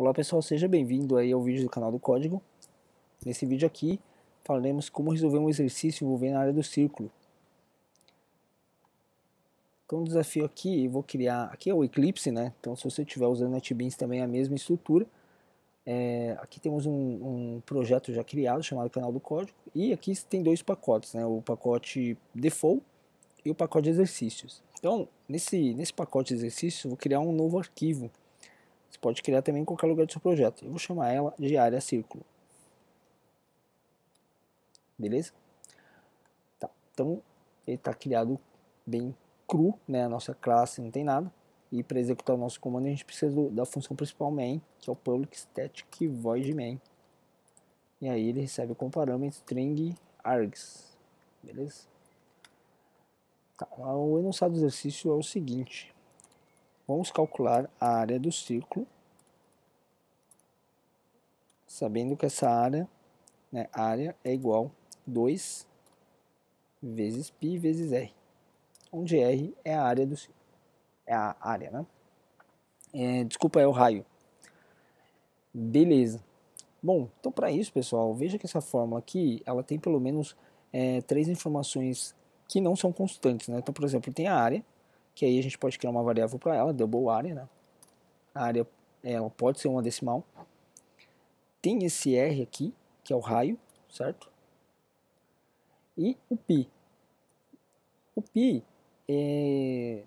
Olá pessoal, seja bem-vindo aí ao vídeo do canal do Código. Nesse vídeo aqui falaremos como resolver um exercício envolvendo a área do círculo. Então o desafio aqui, eu vou criar, aqui é o Eclipse, né? Então se você estiver usando NetBeans também é a mesma estrutura. É, aqui temos um, um, projeto já criado chamado Canal do Código e aqui tem dois pacotes, né? O pacote Default e o pacote Exercícios. Então nesse, nesse pacote exercícios eu vou criar um novo arquivo você pode criar também em qualquer lugar do seu projeto. Eu vou chamar ela de área círculo. Beleza? Tá, então ele está criado bem cru, né? A nossa classe não tem nada. E para executar o nosso comando a gente precisa do, da função principal main, que é o public static void main. E aí ele recebe como parâmetro string args. Beleza? Tá, o enunciado do exercício é o seguinte. Vamos calcular a área do círculo, sabendo que essa área, né, área é igual a 2 vezes π vezes r, onde r é a área do círculo, é a área, né? É, desculpa, é o raio. Beleza. Bom, então para isso, pessoal, veja que essa fórmula aqui, ela tem pelo menos é, três informações que não são constantes, né? Então, por exemplo, tem a área, que aí a gente pode criar uma variável para ela, double área, né? A área ela pode ser uma decimal. Tem esse R aqui, que é o raio, certo? E o π. O π, é...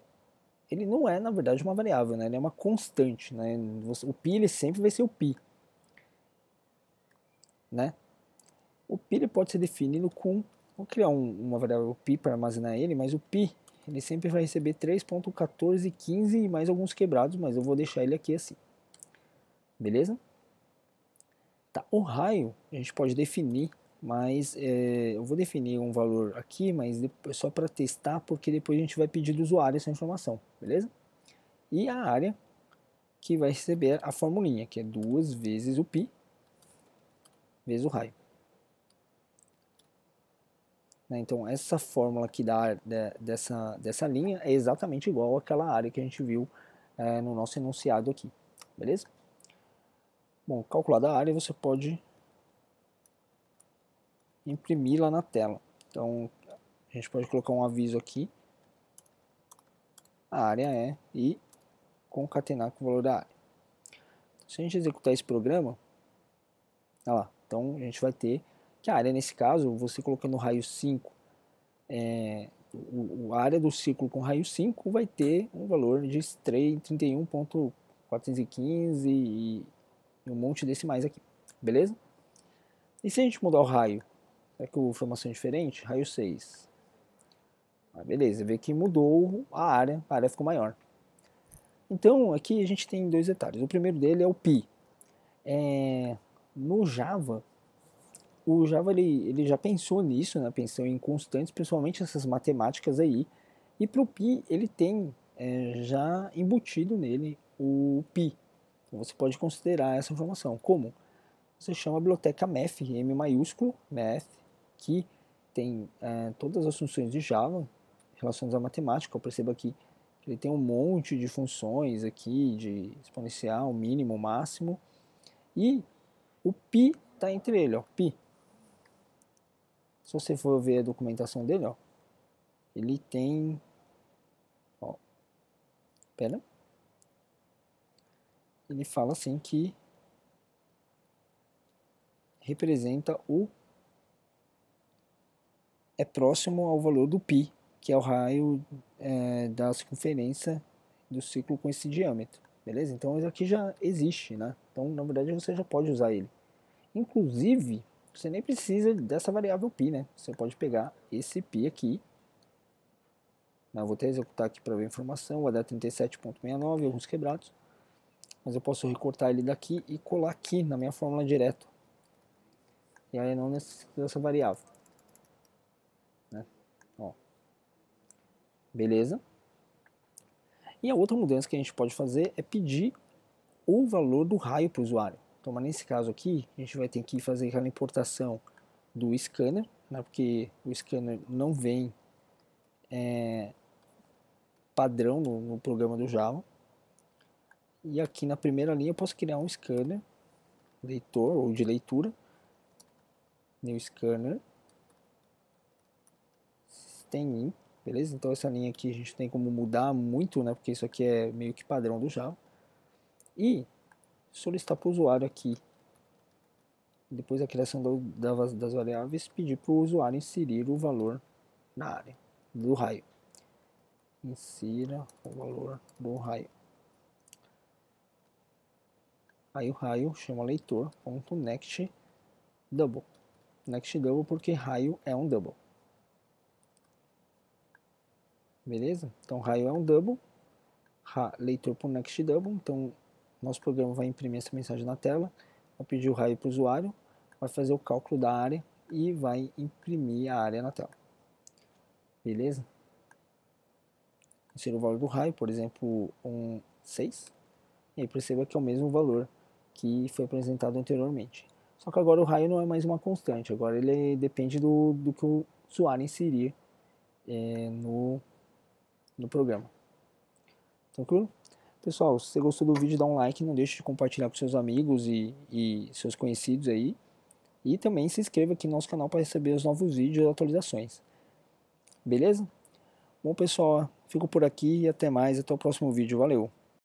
ele não é, na verdade, uma variável, né? Ele é uma constante, né? O π, ele sempre vai ser o π. Né? O π ele pode ser definido com... Vou criar um, uma variável π para armazenar ele, mas o π ele sempre vai receber 3.1415 e mais alguns quebrados, mas eu vou deixar ele aqui assim. Beleza? Tá, o raio a gente pode definir, mas é, eu vou definir um valor aqui, mas é só para testar, porque depois a gente vai pedir do usuário essa informação, beleza? E a área que vai receber a formulinha, que é duas vezes o π vezes o raio. Né? Então, essa fórmula que dá né, dessa, dessa linha é exatamente igual àquela área que a gente viu é, no nosso enunciado aqui, beleza? Bom, calculada a área, você pode imprimi-la na tela. Então, a gente pode colocar um aviso aqui, a área é, e concatenar com o valor da área. Se a gente executar esse programa, olha lá, então a gente vai ter que a área, nesse caso, você colocando o raio 5, é, o, a área do círculo com raio 5 vai ter um valor de 31.415 e um monte desse mais aqui, beleza? E se a gente mudar o raio? Será que o formação é diferente? Raio 6. Ah, beleza, vê que mudou a área, a área ficou maior. Então, aqui a gente tem dois detalhes. O primeiro dele é o pi. É, no Java, o Java ele, ele já pensou nisso, né? pensou em constantes, principalmente essas matemáticas aí, e para o pi ele tem é, já embutido nele o pi. Então você pode considerar essa informação como você chama a biblioteca math, m maiúsculo, math, que tem é, todas as funções de Java relacionadas à matemática. Eu percebo aqui que ele tem um monte de funções aqui, de exponencial, mínimo, máximo, e o pi está entre ele, ó, pi se você for ver a documentação dele, ó, ele tem... Ó, pera. Ele fala assim que representa o... É próximo ao valor do π, que é o raio é, da circunferência do círculo com esse diâmetro. Beleza? Então, isso aqui já existe, né? Então, na verdade, você já pode usar ele. Inclusive, você nem precisa dessa variável π, né? Você pode pegar esse π aqui. Eu vou até executar aqui para ver a informação, vai dar 37.69, alguns quebrados. Mas eu posso recortar ele daqui e colar aqui na minha fórmula direto. E aí não necessita dessa variável. Né? Ó. Beleza. E a outra mudança que a gente pode fazer é pedir o valor do raio para o usuário. Então, nesse caso aqui, a gente vai ter que fazer aquela importação do scanner, né, porque o scanner não vem é, padrão no, no programa do Java. E aqui na primeira linha eu posso criar um scanner, leitor ou de leitura, new scanner, in, beleza? Então essa linha aqui a gente tem como mudar muito, né? Porque isso aqui é meio que padrão do Java. E solicitar para o usuário aqui, depois da criação do, da, das variáveis, pedir para o usuário inserir o valor na área do raio. Insira o valor do raio. Aí o raio chama leitor.next double. Next double porque raio é um double. Beleza? Então raio é um double. leitor por next double. Então nosso programa vai imprimir essa mensagem na tela, vai pedir o raio para o usuário, vai fazer o cálculo da área e vai imprimir a área na tela. Beleza? Insira o valor do raio, por exemplo, um 6. E aí perceba que é o mesmo valor que foi apresentado anteriormente. Só que agora o raio não é mais uma constante, agora ele depende do, do que o usuário inserir é, no, no programa. Tranquilo? Pessoal, se você gostou do vídeo, dá um like, não deixe de compartilhar com seus amigos e, e seus conhecidos aí. E também se inscreva aqui no nosso canal para receber os novos vídeos e atualizações. Beleza? Bom, pessoal, fico por aqui e até mais. Até o próximo vídeo. Valeu!